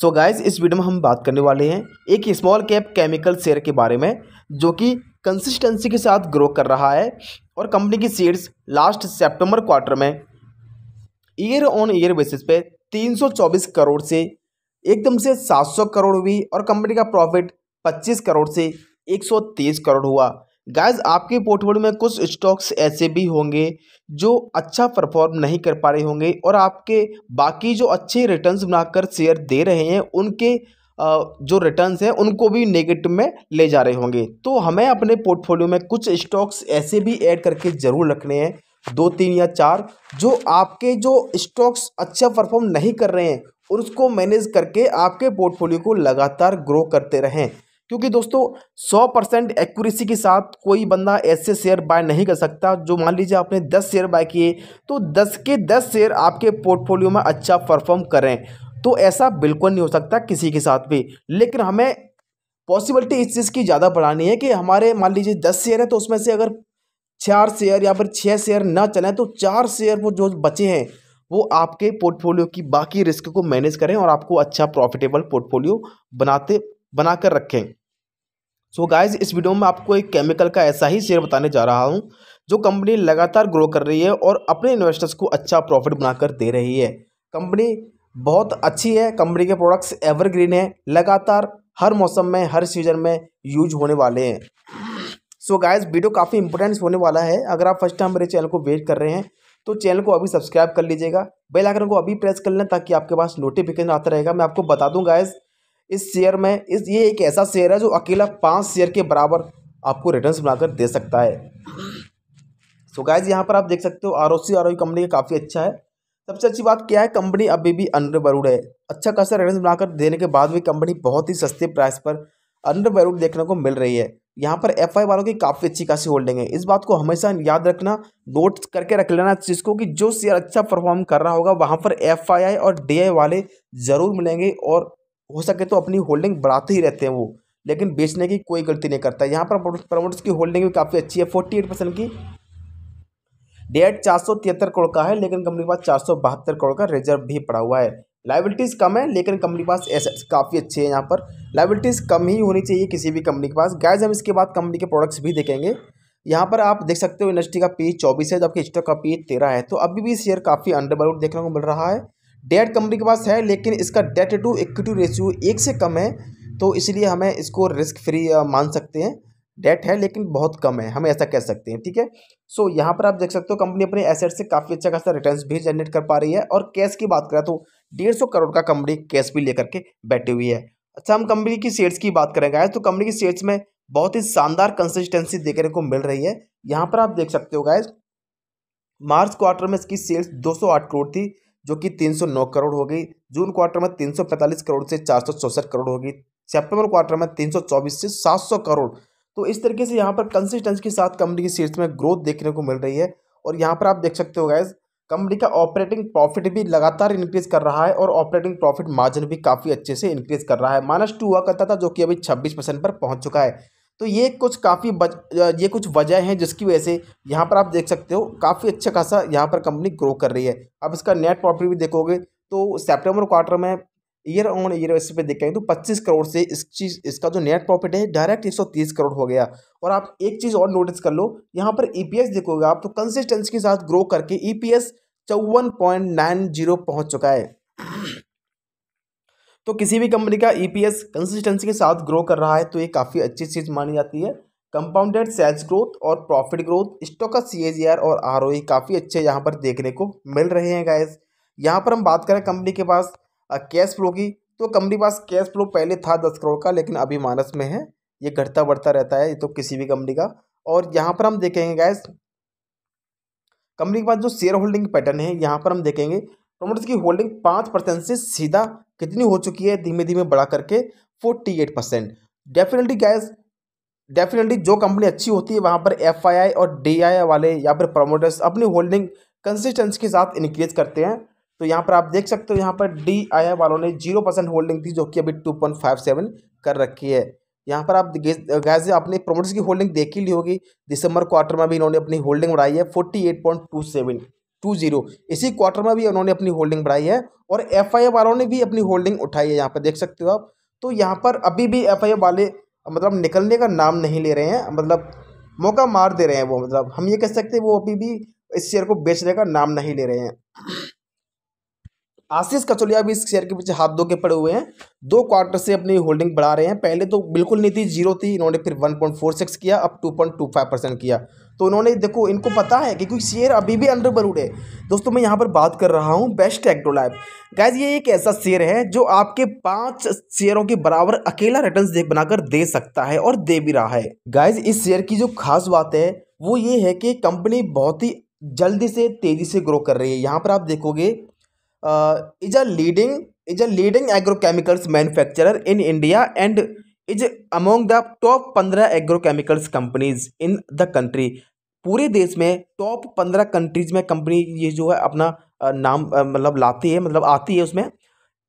सो so guys इस video में हम बात करने वाले हैं एक स्मॉल कैप केमिकल शेयर के बारे में जो कि कंसिस्टेंसी के साथ ग्रो कर रहा है और कंपनी की शेयर्स लास्ट सितंबर क्वार्टर में ईयर ऑन ईयर बेसिस पे 324 करोड़ से एकदम से 700 करोड़ हुई और कंपनी का प्रॉफिट 25 करोड़ से 130 करोड़ हुआ गाइज आपके पोर्टफोलियो में कुछ स्टॉक्स ऐसे भी होंगे जो अच्छा परफॉर्म नहीं कर पा रहे होंगे और आपके बाकी जो अच्छे रिटर्न्स बनाकर शेयर दे रहे हैं उनके जो रिटर्न्स हैं उनको भी नेगेटिव में ले जा रहे होंगे तो हमें अपने पोर्टफोलियो में कुछ स्टॉक्स ऐसे भी ऐड करके ज़रूर रखने हैं दो तीन या चार जो आपके जो स्टॉक्स अच्छा परफॉर्म नहीं कर रहे हैं और उसको मैनेज करके आपके पोर्टफोलियो को लगातार ग्रो करते रहें क्योंकि दोस्तों 100 परसेंट एक्यूरेसी के साथ कोई बंदा ऐसे शेयर बाय नहीं कर सकता जो मान लीजिए आपने 10 शेयर बाय किए तो 10 के 10 शेयर आपके पोर्टफोलियो में अच्छा परफॉर्म करें तो ऐसा बिल्कुल नहीं हो सकता किसी के साथ भी लेकिन हमें पॉसिबिलिटी इस चीज़ की ज़्यादा बढ़ानी है कि हमारे मान लीजिए दस शेयर हैं तो उसमें से अगर चार शेयर या फिर छः शेयर ना चलें तो चार शेयर वो जो बचे हैं वो आपके पोर्टफोलियो की बाकी रिस्क को मैनेज करें और आपको अच्छा प्रॉफिटेबल पोर्टफोलियो बनाते बनाकर रखें सो so गाइस इस वीडियो में आपको एक केमिकल का ऐसा ही शेयर बताने जा रहा हूँ जो कंपनी लगातार ग्रो कर रही है और अपने इन्वेस्टर्स को अच्छा प्रॉफिट बनाकर दे रही है कंपनी बहुत अच्छी है कंपनी के प्रोडक्ट्स एवरग्रीन है लगातार हर मौसम में हर सीजन में यूज होने वाले हैं सो गाइज वीडियो काफ़ी इंपॉर्टेंस होने वाला है अगर आप फर्स्ट टाइम मेरे चैनल को वेट कर रहे हैं तो चैनल को अभी सब्सक्राइब कर लीजिएगा बेल आइकन को अभी प्रेस कर लें ताकि आपके पास नोटिफिकेशन आता रहेगा मैं आपको बता दूं गाइज़ इस शेयर में इस ये एक ऐसा शेयर है जो अकेला पाँच शेयर के बराबर आपको रिटर्न्स बनाकर दे सकता है सो गाइज यहाँ पर आप देख सकते हो आर ओ सी कंपनी का काफ़ी अच्छा है सबसे अच्छी बात क्या है कंपनी अभी भी अंडर है अच्छा खासा रिटर्न बनाकर देने के बाद भी कंपनी बहुत ही सस्ते प्राइस पर अंडर देखने को मिल रही है यहाँ पर एफ वालों की काफ़ी अच्छी खासी होल्डिंग है इस बात को हमेशा याद रखना नोट करके रख लेना इस चीज़ को कि जो शेयर अच्छा परफॉर्म कर रहा होगा वहाँ पर एफ और डी वाले ज़रूर मिलेंगे और हो सके तो अपनी होल्डिंग बढ़ाते ही रहते हैं वो लेकिन बेचने की कोई गलती नहीं करता यहाँ पर प्रमोटर्स की होल्डिंग भी काफ़ी अच्छी है फोर्टी एट परसेंट की डेट चार सौ तिहत्तर करोड़ का है लेकिन कंपनी के पास चार सौ बहत्तर करोड़ का रिजर्व भी पड़ा हुआ है लाइबिलिटीज़ कम है लेकिन कंपनी के पास एसेट्स काफ़ी अच्छे हैं यहाँ पर लाइबिलिटीज़ कम ही होनी चाहिए किसी भी कंपनी के पास गैज हम इसके बाद कंपनी के प्रोडक्ट्स भी देखेंगे यहाँ पर आप देख सकते हो इंडस्ट्री का पी e चौबीस है जबकि स्टॉक का पी e तेरह है तो अभी भी शेयर काफ़ी अंडर देखने को मिल रहा है डेट कंपनी के पास है लेकिन इसका डेट टू इक्विटी रेशियो एक से कम है तो इसलिए हमें इसको रिस्क फ्री मान सकते हैं डेट है लेकिन बहुत कम है हम ऐसा कह सकते हैं ठीक है सो यहाँ पर आप देख सकते हो कंपनी अपने एसेट से काफ़ी अच्छा खासा रिटर्न्स भी जनरेट कर पा रही है और कैश की बात करें तो डेढ़ सौ करोड़ का कंपनी कैश भी लेकर के बैठी हुई है अच्छा हम कंपनी की शेयर्स की बात करेंगे तो कंपनी की शेयर्स में बहुत ही शानदार कंसिस्टेंसी देखने को मिल रही है यहाँ पर आप देख सकते हो गाइज मार्च क्वार्टर में इसकी सेल्स दो करोड़ थी जो कि 309 करोड़ हो गई जून क्वार्टर में 345 करोड़ से चार करोड़ हो गई सेप्टेम्बर क्वार्टर में 324 से 700 करोड़ तो इस तरीके से यहाँ पर कंसिस्टेंस के साथ कंपनी की शेयर्स में ग्रोथ देखने को मिल रही है और यहाँ पर आप देख सकते हो गैस कंपनी का ऑपरेटिंग प्रॉफिट भी लगातार इंक्रीज कर रहा है और ऑपरेटिंग प्रॉफिट मार्जिन भी काफ़ी अच्छे से इंक्रीज कर रहा है माइनस टू हुआ करता था जो कि अभी 26 परसेंट पर पहुंच चुका है तो ये कुछ काफ़ी ये कुछ वजह हैं जिसकी वजह से यहाँ पर आप देख सकते हो काफ़ी अच्छा खासा यहाँ पर कंपनी ग्रो कर रही है अब इसका नेट प्रॉफिट भी देखोगे तो सेप्टेम्बर क्वार्टर में ईयर ऑन ईयर वैसे पे देखेंगे तो 25 करोड़ से इस चीज़ इसका जो नेट प्रॉफिट है डायरेक्ट 130 करोड़ हो गया और आप एक चीज़ और नोटिस कर लो यहाँ पर ईपीएस e देखोगे आप तो कंसिस्टेंसी के साथ ग्रो करके ईपीएस e पी चौवन पॉइंट नाइन जीरो पहुँच चुका है तो किसी भी कंपनी का ईपीएस e कंसिस्टेंसी के साथ ग्रो कर रहा है तो ये काफ़ी अच्छी चीज़ मानी जाती है कंपाउंडेड सेल्स ग्रोथ और प्रॉफिट ग्रोथ स्टॉक का सी और आर e काफ़ी अच्छे यहाँ पर देखने को मिल रहे हैं गाइज यहाँ पर हम बात करें कंपनी के पास कैश फ्लो की तो कंपनी पास कैश फ्लो पहले था दस करोड़ का लेकिन अभी मानस में है ये घटता बढ़ता रहता है ये तो किसी भी कंपनी का और यहाँ पर हम देखेंगे गैस कंपनी के पास जो शेयर होल्डिंग पैटर्न है यहाँ पर हम देखेंगे प्रमोटर्स की होल्डिंग पाँच परसेंट से सीधा कितनी हो चुकी है धीमे धीमे बढ़ा करके forty eight percent definitely gas definitely जो कंपनी अच्छी होती है वहाँ पर एफ आई आई और डी आई वाले या फिर प्रमोटर्स अपनी होल्डिंग कंसिस्टेंसी के साथ इंक्रीज करते हैं तो यहाँ पर आप देख सकते हो यहाँ पर डी आई आई वालों ने जीरो परसेंट होल्डिंग थी जो कि अभी टू पॉइंट फाइव सेवन कर रखी है यहाँ पर आप गैस अपने प्रोमोटर्स की होल्डिंग देख ही ली होगी दिसंबर क्वार्टर में भी इन्होंने अपनी होल्डिंग बढ़ाई है forty eight point two seven two zero इसी क्वार्टर में भी उन्होंने अपनी होल्डिंग बढ़ाई है और एफ वालों ने भी अपनी होल्डिंग उठाई है यहाँ पर देख सकते हो आप तो यहाँ पर अभी भी एफ वाले मतलब निकलने का नाम नहीं ले रहे हैं मतलब मौका मार दे रहे हैं वो मतलब हम ये कह सकते हैं वो अभी भी इस शेयर को बेचने का नाम नहीं ले रहे हैं आशीष कचोलिया भी इस शेयर के पीछे हाथ धो के पड़े हुए हैं दो क्वार्टर से अपनी होल्डिंग बढ़ा रहे हैं पहले तो बिल्कुल नहीं थी जीरो थी इन्होंने फिर वन पॉइंट फोर सिक्स किया अब two point two five percent किया तो उन्होंने देखो इनको पता है कि कोई शेयर अभी भी अंडरबरूड है दोस्तों मैं यहाँ पर बात कर रहा हूँ बेस्ट एक्टोलैब गैज ये एक ऐसा शेयर है जो आपके पांच शेयरों के बराबर अकेला रिटर्न दे बनाकर दे सकता है और दे भी रहा है गैज इस शेयर की जो खास बात है वो ये है कि कंपनी बहुत ही जल्दी से तेजी से ग्रो कर रही है यहाँ पर आप देखोगे is a leading is a leading agrochemicals manufacturer in India and is among the top पंद्रह agrochemicals companies in the country पूरे देश में टॉप पंद्रह कंट्रीज में कंपनी ये जो है अपना नाम मतलब लाती है मतलब आती है उसमें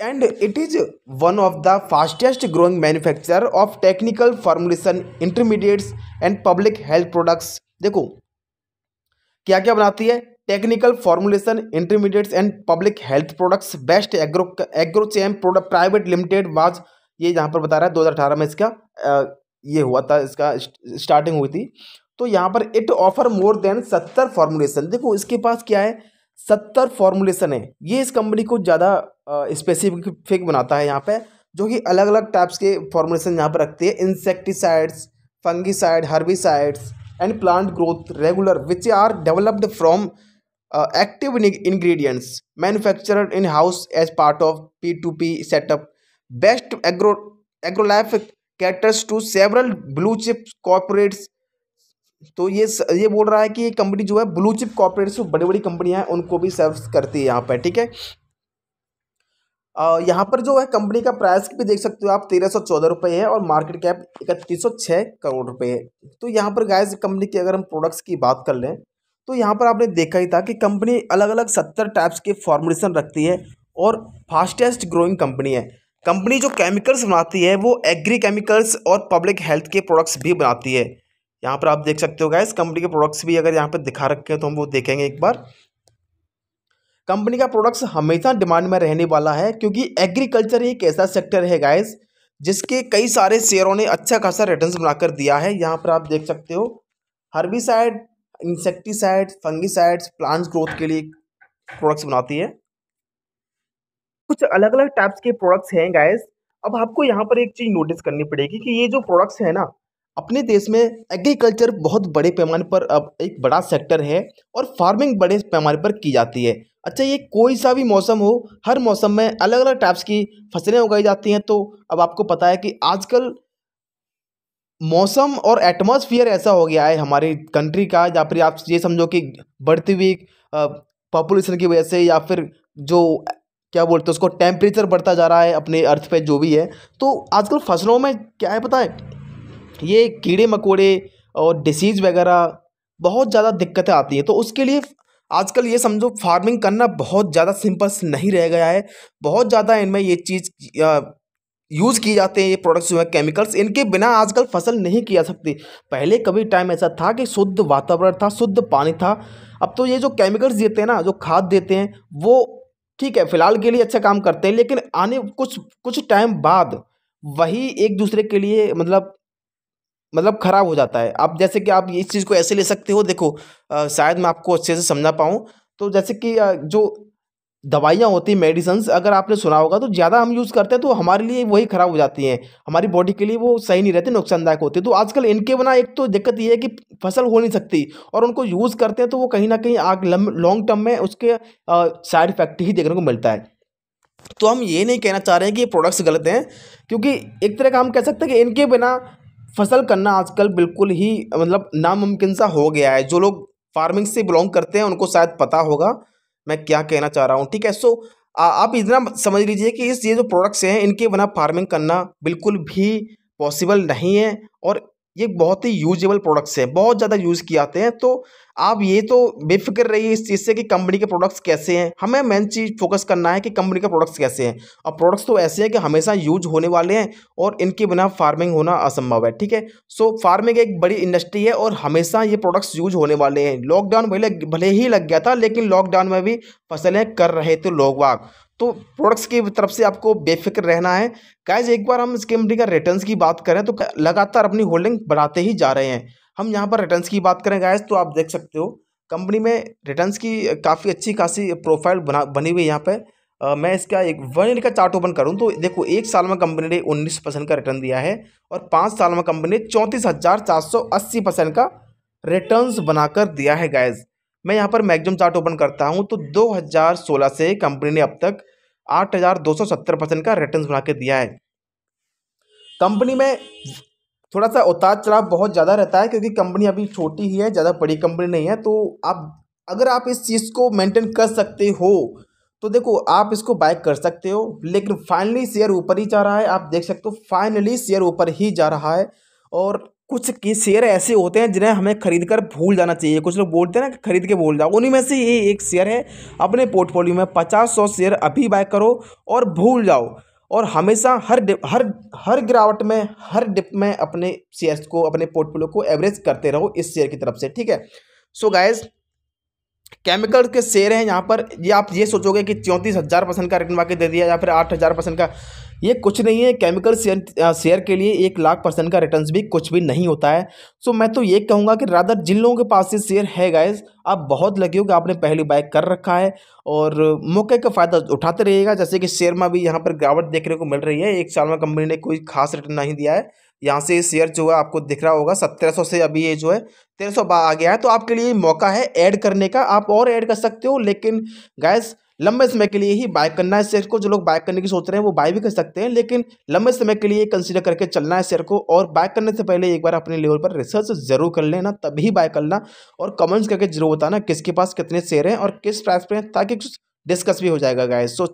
and it is one of the fastest growing manufacturer of technical formulation intermediates and public health products देखो क्या क्या बनाती है technical formulation intermediates and public health products best agro agrochem product private limited was ये यहाँ पर बता रहा है दो में इसका ये हुआ था इसका स्टार्टिंग हुई थी तो यहाँ पर इट ऑफर मोर देन सत्तर फॉर्मुलेशन देखो इसके पास क्या है सत्तर फॉर्मुलेशन है ये इस कंपनी को ज़्यादा स्पेसिफिक बनाता है यहाँ पे जो कि अलग अलग टाइप्स के फॉर्मुलेशन यहाँ पर रखते हैं insecticides fungicide herbicides and plant growth regular which are developed from active ingredients manufactured in house as part of P to P setup best agro agrolife caters to several blue chip corporates तो ये ये बोल रहा है कि ये company जो है ब्लू चिप कॉर्पोरेट्स जो बड़ी बड़ी कंपनियां हैं उनको भी सर्व करती है यहाँ पर ठीक है यहाँ पर जो है कंपनी का प्राइस भी देख सकते हो आप तेरह सौ चौदह रुपये है और मार्केट कैप इकतीस सौ छः करोड़ रुपये है तो यहाँ पर गाय कंपनी की अगर हम प्रोडक्ट्स की बात कर लें तो यहाँ पर आपने देखा ही था कि कंपनी अलग अलग सत्तर टाइप्स के फॉर्मुलेशन रखती है और फास्टेस्ट ग्रोइंग कंपनी है कंपनी जो केमिकल्स बनाती है वो एग्री केमिकल्स और पब्लिक हेल्थ के प्रोडक्ट्स भी बनाती है यहाँ पर आप देख सकते हो गैस कंपनी के प्रोडक्ट्स भी अगर यहाँ पर दिखा रखे हैं तो हम वो देखेंगे एक बार कंपनी का प्रोडक्ट्स हमेशा डिमांड में रहने वाला है क्योंकि एग्रीकल्चर एक ऐसा सेक्टर है गाइस जिसके कई सारे शेयरों ने अच्छा खासा रिटर्न्स बनाकर दिया है यहाँ पर आप देख सकते हो herbicide insecticide fungicides plants growth के लिए प्रोडक्ट्स बनाती है कुछ अलग अलग टाइप्स के प्रोडक्ट्स हैं गाइस अब आपको यहाँ पर एक चीज़ नोटिस करनी पड़ेगी कि ये जो प्रोडक्ट्स हैं ना अपने देश में एग्रीकल्चर बहुत बड़े पैमाने पर अब एक बड़ा सेक्टर है और फार्मिंग बड़े पैमाने पर की जाती है अच्छा ये कोई सा भी मौसम हो हर मौसम में अलग अलग टाइप्स की फसलें उगाई जाती हैं तो अब आपको पता है कि आजकल मौसम और एटमॉस्फेयर ऐसा हो गया है हमारी कंट्री का या फिर आप ये समझो कि बढ़ती हुई पॉपुलेशन की वजह से या फिर जो क्या बोलते हैं उसको टेम्परेचर बढ़ता जा रहा है अपने अर्थ पे जो भी है तो आजकल फसलों में क्या है पता है ये कीड़े मकोड़े और डिसीज़ वगैरह बहुत ज़्यादा दिक्कतें आती हैं तो उसके लिए आजकल ये समझो फार्मिंग करना बहुत ज़्यादा सिंपल नहीं रह गया है बहुत ज़्यादा इनमें ये चीज़ यूज़ किए जाते हैं ये प्रोडक्ट्स जो है केमिकल्स इनके बिना आजकल फसल नहीं की जा सकती पहले कभी टाइम ऐसा था कि शुद्ध वातावरण था शुद्ध पानी था अब तो ये जो केमिकल्स देते हैं ना जो खाद देते हैं वो ठीक है फिलहाल के लिए अच्छा काम करते हैं लेकिन आने कुछ कुछ टाइम बाद वही एक दूसरे के लिए मतलब मतलब ख़राब हो जाता है आप जैसे कि आप इस चीज़ को ऐसे ले सकते हो देखो आ, शायद मैं आपको अच्छे से समझा पाऊँ तो जैसे कि जो दवाइयाँ होती हैं मेडिसन्स अगर आपने सुना होगा तो ज़्यादा हम यूज़ करते हैं तो हमारे लिए वही ख़राब हो जाती हैं हमारी बॉडी के लिए वो सही नहीं रहती नुकसानदायक होती है तो आजकल इनके बिना एक तो दिक्कत ये है कि फसल हो नहीं सकती और उनको यूज़ करते हैं तो वो कहीं ना कहीं आग लॉन्ग टर्म में उसके साइड इफेक्ट ही देखने को मिलता है तो हम ये नहीं कहना चाह रहे हैं कि ये प्रोडक्ट्स गलत हैं क्योंकि एक तरह का हम कह सकते हैं कि इनके बिना फसल करना आजकल बिल्कुल ही मतलब नामुमकिन सा हो गया है जो लोग फार्मिंग से बिलोंग करते हैं उनको शायद पता होगा मैं क्या कहना चाह रहा हूँ ठीक है सो आ, आप इतना समझ लीजिए कि इस ये जो प्रोडक्ट्स हैं इनके बिना फार्मिंग करना बिल्कुल भी पॉसिबल नहीं है और ये बहुत ही यूजेबल प्रोडक्ट्स हैं बहुत ज़्यादा यूज़ किए जाते हैं तो आप ये तो बेफिक्र रहिए इस चीज़ से कि कंपनी के प्रोडक्ट्स कैसे हैं हमें मेन चीज़ फोकस करना है कि कंपनी के प्रोडक्ट्स कैसे हैं और प्रोडक्ट्स तो ऐसे हैं कि हमेशा यूज होने वाले हैं और इनके बिना फार्मिंग होना असंभव है ठीक है सो फार्मिंग एक बड़ी इंडस्ट्री है और हमेशा ये प्रोडक्ट्स यूज होने वाले हैं लॉकडाउन भले भले ही लग गया था लेकिन लॉकडाउन में भी फसलें कर रहे थे लोग वाग तो प्रोडक्ट्स की तरफ से आपको बेफिक्र रहना है गाइज एक बार हम इस कंपनी का रिटर्न्स की बात करें तो लगातार अपनी होल्डिंग बढ़ाते ही जा रहे हैं हम यहाँ पर रिटर्न्स की बात करें गाइज तो आप देख सकते हो कंपनी में रिटर्न्स की काफ़ी अच्छी खासी प्रोफाइल बना बनी हुई है यहाँ पर Uh, मैं इसका एक वन ईयर का चार्ट ओपन करूं तो देखो एक साल में कंपनी ने उन्नीस परसेंट का रिटर्न दिया है और पाँच साल में कंपनी ने चौंतीस हज़ार चार सौ अस्सी परसेंट का रिटर्न्स बनाकर दिया है गैज मैं यहाँ पर मैगजम चार्ट ओपन करता हूँ तो दो हज़ार सोलह से कंपनी ने अब तक आठ हज़ार दो सौ सत्तर परसेंट का रिटर्न बना के दिया है कंपनी में थोड़ा सा उतार चढ़ाव बहुत ज़्यादा रहता है क्योंकि कंपनी अभी छोटी ही है ज़्यादा बड़ी कंपनी नहीं है तो आप अगर आप इस चीज़ को मेंटेन कर सकते हो तो देखो आप इसको बाय कर सकते हो लेकिन फाइनली शेयर ऊपर ही जा रहा है आप देख सकते हो फाइनली शेयर ऊपर ही जा रहा है और कुछ के शेयर ऐसे होते हैं जिन्हें हमें खरीद कर भूल जाना चाहिए कुछ लोग बोलते हैं ना कि खरीद के भूल जाओ उन्हीं में से ये एक शेयर है अपने पोर्टफोलियो में पचास सौ शेयर अभी बाय करो और भूल जाओ और हमेशा हर हर हर गिरावट में हर डिप में अपने शेयर्स को अपने पोर्टफोलियो को एवरेज करते रहो इस शेयर की तरफ से ठीक है सो so गाइज़ केमिकल के शेयर हैं यहाँ पर ये आप ये सोचोगे कि चौंतीस हज़ार परसेंट का रिटर्न बाकी दे दिया या फिर आठ हज़ार परसेंट का ये कुछ नहीं है केमिकल शेयर शेयर के लिए एक लाख परसेंट का रिटर्न भी कुछ भी नहीं होता है सो मैं तो ये कहूँगा कि रादर जिन लोगों के पास ये शेयर है गाइज आप बहुत लगे हो कि आपने पहली बाइक कर रखा है और मौके का फ़ायदा उठाते रहिएगा जैसे कि शेयर में भी यहाँ पर गिरावट देखने को मिल रही है एक साल में कंपनी ने कोई खास रिटर्न नहीं दिया है यहाँ से शेयर जो है आपको दिख रहा होगा सत्रह से अभी ये जो है तेरह सौ आ गया है तो आपके लिए मौका है ऐड करने का आप और ऐड कर सकते हो लेकिन गैस लंबे समय के लिए ही बाय करना है शेयर को जो लोग बाय करने की सोच रहे हैं वो बाय भी कर सकते हैं लेकिन लंबे समय के लिए कंसीडर करके चलना है शेयर को और बाय करने से पहले एक बार अपने लेवल पर रिसर्च जरूर कर लेना तभी बाय करना और कमेंट्स करके जरूर बताना किसके पास कितने शेयर हैं और किस प्राइस पर हैं ताकि कुछ डिस्कस भी हो जाएगा गाय सो